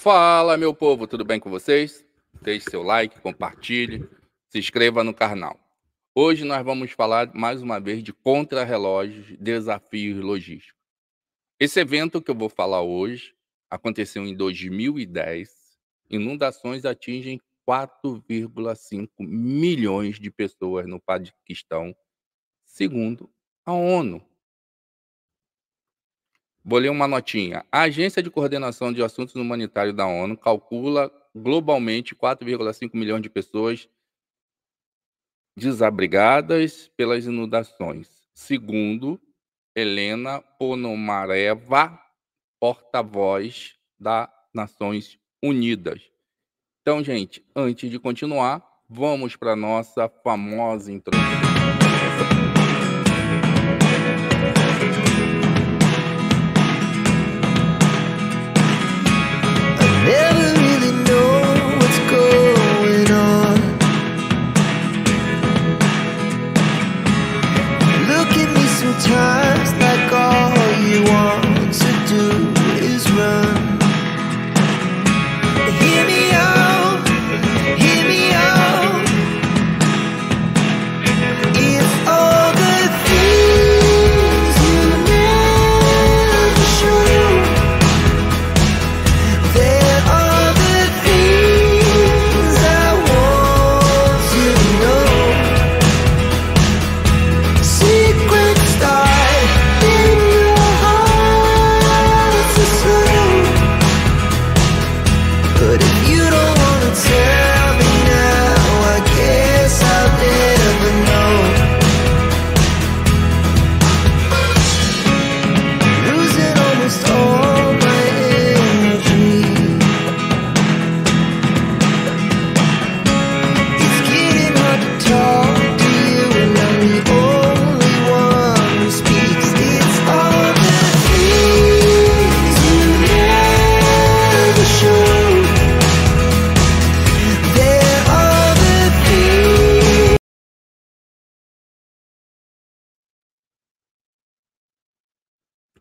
Fala, meu povo, tudo bem com vocês? Deixe seu like, compartilhe, se inscreva no canal. Hoje nós vamos falar mais uma vez de contrarrelógios, desafios logísticos. Esse evento que eu vou falar hoje aconteceu em 2010. Inundações atingem 4,5 milhões de pessoas no Paquistão, segundo a ONU. Bolei uma notinha. A Agência de Coordenação de Assuntos Humanitários da ONU calcula globalmente 4,5 milhões de pessoas desabrigadas pelas inundações. Segundo Helena Ponomareva, porta-voz das Nações Unidas. Então, gente, antes de continuar, vamos para nossa famosa introdução. time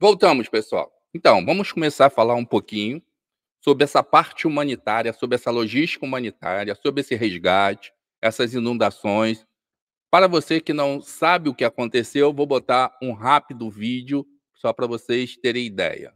Voltamos, pessoal. Então, vamos começar a falar um pouquinho sobre essa parte humanitária, sobre essa logística humanitária, sobre esse resgate, essas inundações. Para você que não sabe o que aconteceu, vou botar um rápido vídeo só para vocês terem ideia.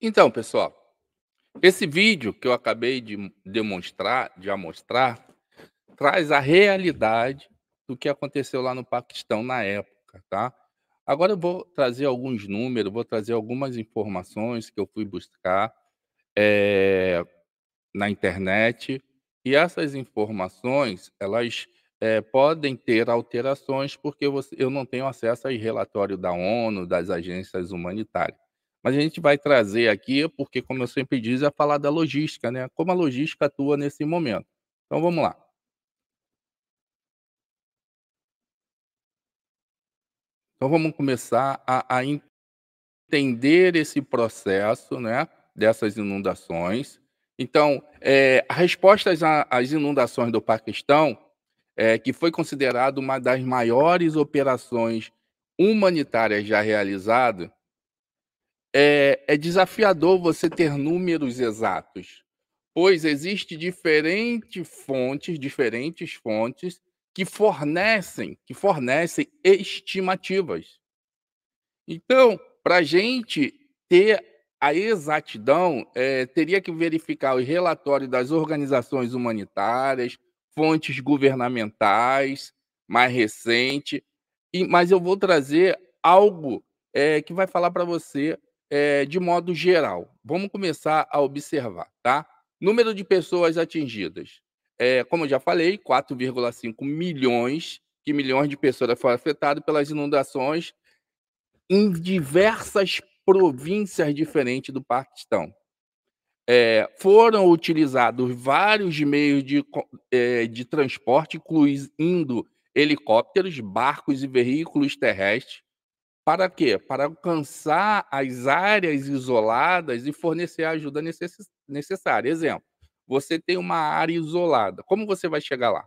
Então, pessoal, esse vídeo que eu acabei de demonstrar, de amostrar, traz a realidade do que aconteceu lá no Paquistão na época, tá? Agora eu vou trazer alguns números, vou trazer algumas informações que eu fui buscar é, na internet e essas informações elas é, podem ter alterações porque você, eu não tenho acesso ao relatório da ONU, das agências humanitárias. Mas a gente vai trazer aqui, porque, como eu sempre diz, é falar da logística, né? Como a logística atua nesse momento. Então vamos lá. Então vamos começar a, a entender esse processo né, dessas inundações. Então, é, as respostas às inundações do Paquistão, é, que foi considerado uma das maiores operações humanitárias já realizadas, é, é desafiador você ter números exatos, pois existem diferentes fontes, diferentes fontes que fornecem, que fornecem estimativas. Então, para a gente ter a exatidão, é, teria que verificar os relatórios das organizações humanitárias, fontes governamentais mais recente, e, mas eu vou trazer algo é, que vai falar para você é, de modo geral. Vamos começar a observar, tá? Número de pessoas atingidas. É, como eu já falei, 4,5 milhões, que milhões de pessoas foram afetadas pelas inundações em diversas províncias diferentes do Paquistão. É, foram utilizados vários meios de, é, de transporte, incluindo helicópteros, barcos e veículos terrestres, para quê? Para alcançar as áreas isoladas e fornecer a ajuda necessária. Exemplo, você tem uma área isolada. Como você vai chegar lá?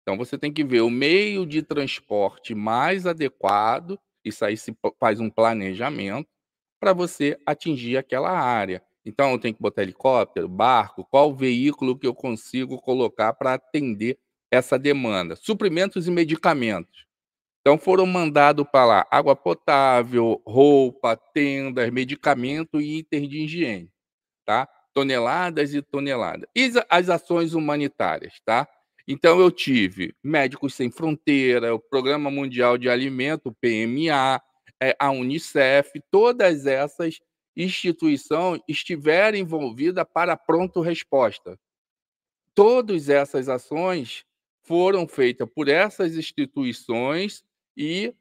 Então você tem que ver o meio de transporte mais adequado, isso aí se faz um planejamento para você atingir aquela área. Então eu tenho que botar helicóptero, barco, qual veículo que eu consigo colocar para atender essa demanda. Suprimentos e medicamentos. Então foram mandados para lá água potável, roupa, tendas, medicamento e itens de higiene, tá? Toneladas e toneladas. E as ações humanitárias, tá? Então eu tive Médicos Sem Fronteira, o Programa Mundial de Alimento, PMA, é, a Unicef, todas essas instituições estiveram envolvidas para pronto resposta. Todas essas ações foram feitas por essas instituições e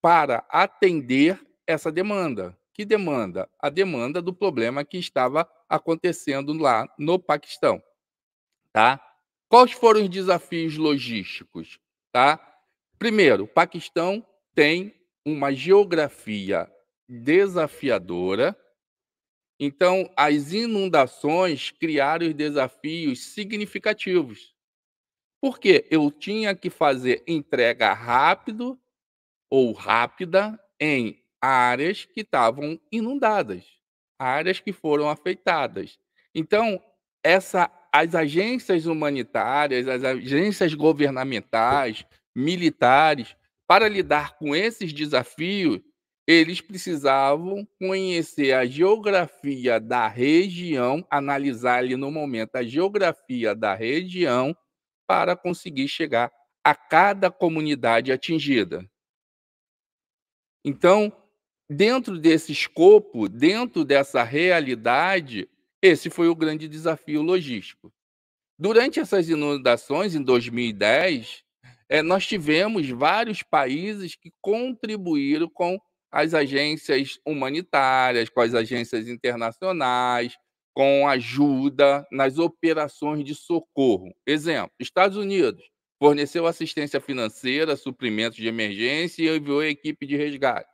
para atender essa demanda. Que demanda? A demanda do problema que estava acontecendo lá no Paquistão. Tá? Quais foram os desafios logísticos? Tá? Primeiro, o Paquistão tem uma geografia desafiadora. Então, as inundações criaram desafios significativos. Porque eu tinha que fazer entrega rápido ou rápida em áreas que estavam inundadas, áreas que foram afetadas. Então, essa, as agências humanitárias, as agências governamentais, militares, para lidar com esses desafios, eles precisavam conhecer a geografia da região, analisar ali no momento a geografia da região, para conseguir chegar a cada comunidade atingida. Então, dentro desse escopo, dentro dessa realidade, esse foi o grande desafio logístico. Durante essas inundações, em 2010, eh, nós tivemos vários países que contribuíram com as agências humanitárias, com as agências internacionais, com ajuda nas operações de socorro. Exemplo, Estados Unidos forneceu assistência financeira, suprimentos de emergência e enviou equipe de resgate.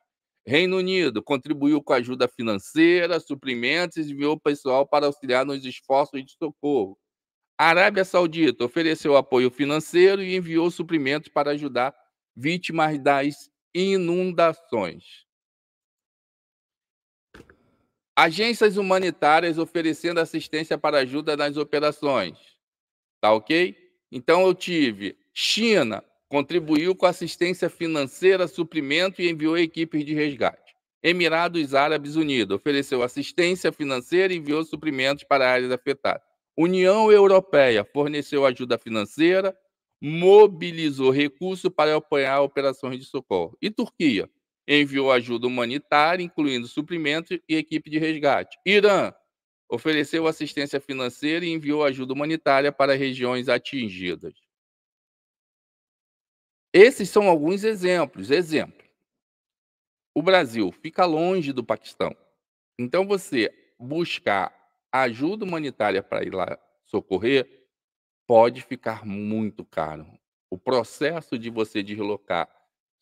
Reino Unido contribuiu com ajuda financeira, suprimentos e enviou pessoal para auxiliar nos esforços de socorro. Arábia Saudita ofereceu apoio financeiro e enviou suprimentos para ajudar vítimas das inundações. Agências humanitárias oferecendo assistência para ajuda nas operações. Tá ok? Então, eu tive China, contribuiu com assistência financeira, suprimento e enviou equipes de resgate. Emirados Árabes Unidos ofereceu assistência financeira e enviou suprimentos para áreas afetadas. União Europeia forneceu ajuda financeira, mobilizou recursos para apoiar operações de socorro. E Turquia enviou ajuda humanitária, incluindo suprimentos e equipe de resgate. Irã ofereceu assistência financeira e enviou ajuda humanitária para regiões atingidas. Esses são alguns exemplos. Exemplo: o Brasil fica longe do Paquistão. Então, você buscar ajuda humanitária para ir lá socorrer pode ficar muito caro. O processo de você deslocar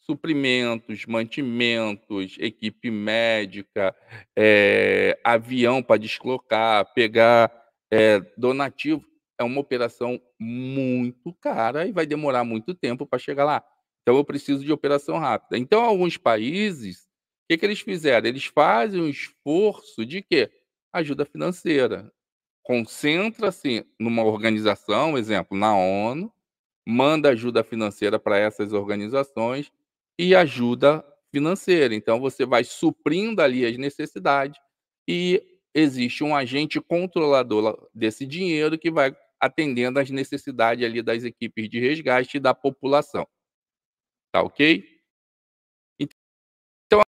suprimentos, mantimentos, equipe médica, é, avião para deslocar, pegar é, donativo. É uma operação muito cara e vai demorar muito tempo para chegar lá. Então eu preciso de operação rápida. Então, alguns países, o que, que eles fizeram? Eles fazem um esforço de quê? Ajuda financeira. Concentra-se numa organização, exemplo, na ONU, manda ajuda financeira para essas organizações e ajuda financeira. Então, você vai suprindo ali as necessidades e existe um agente controlador desse dinheiro que vai atendendo as necessidades ali das equipes de resgate e da população. Tá ok? Então,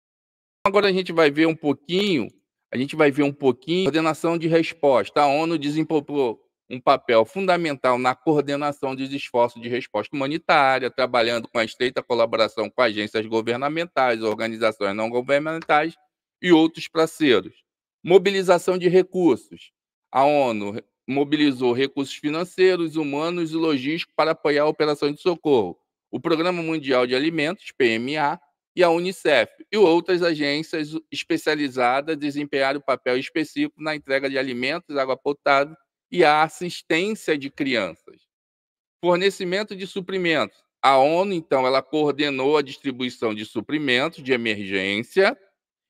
agora a gente vai ver um pouquinho, a gente vai ver um pouquinho coordenação de resposta. A ONU desempopular um papel fundamental na coordenação dos esforços de resposta humanitária, trabalhando com a estreita colaboração com agências governamentais, organizações não governamentais e outros parceiros. Mobilização de recursos. A ONU mobilizou recursos financeiros, humanos e logísticos para apoiar a operação de socorro, o Programa Mundial de Alimentos, PMA, e a Unicef, e outras agências especializadas desempenharam papel específico na entrega de alimentos, água potável e a assistência de crianças. Fornecimento de suprimentos. A ONU, então, ela coordenou a distribuição de suprimentos de emergência,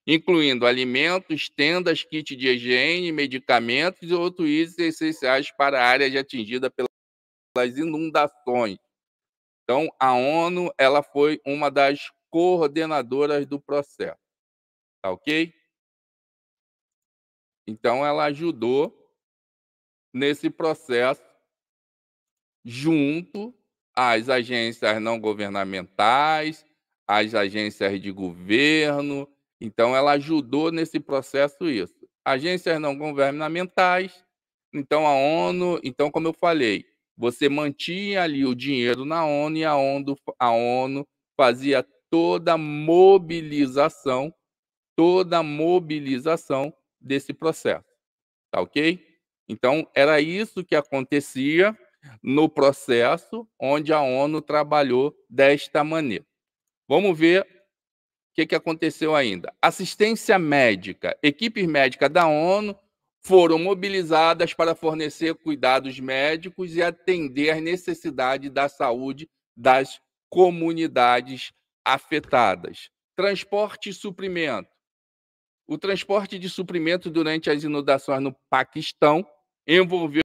incluindo alimentos, tendas, kit de higiene, medicamentos e outros itens essenciais para áreas atingidas pelas inundações. Então, a ONU ela foi uma das coordenadoras do processo, tá ok? Então, ela ajudou nesse processo junto às agências não governamentais, às agências de governo. Então, ela ajudou nesse processo isso. Agências não governamentais, então a ONU, então como eu falei, você mantinha ali o dinheiro na ONU e a ONU, a ONU fazia toda a mobilização, toda a mobilização desse processo. Tá ok? Então, era isso que acontecia no processo onde a ONU trabalhou desta maneira. Vamos ver o que, aconteceu ainda. Assistência médica. Equipes médicas da ONU foram mobilizadas para fornecer cuidados médicos e atender às necessidades da saúde das comunidades afetadas. Transporte e suprimento. O transporte de suprimento durante as inundações no Paquistão envolveu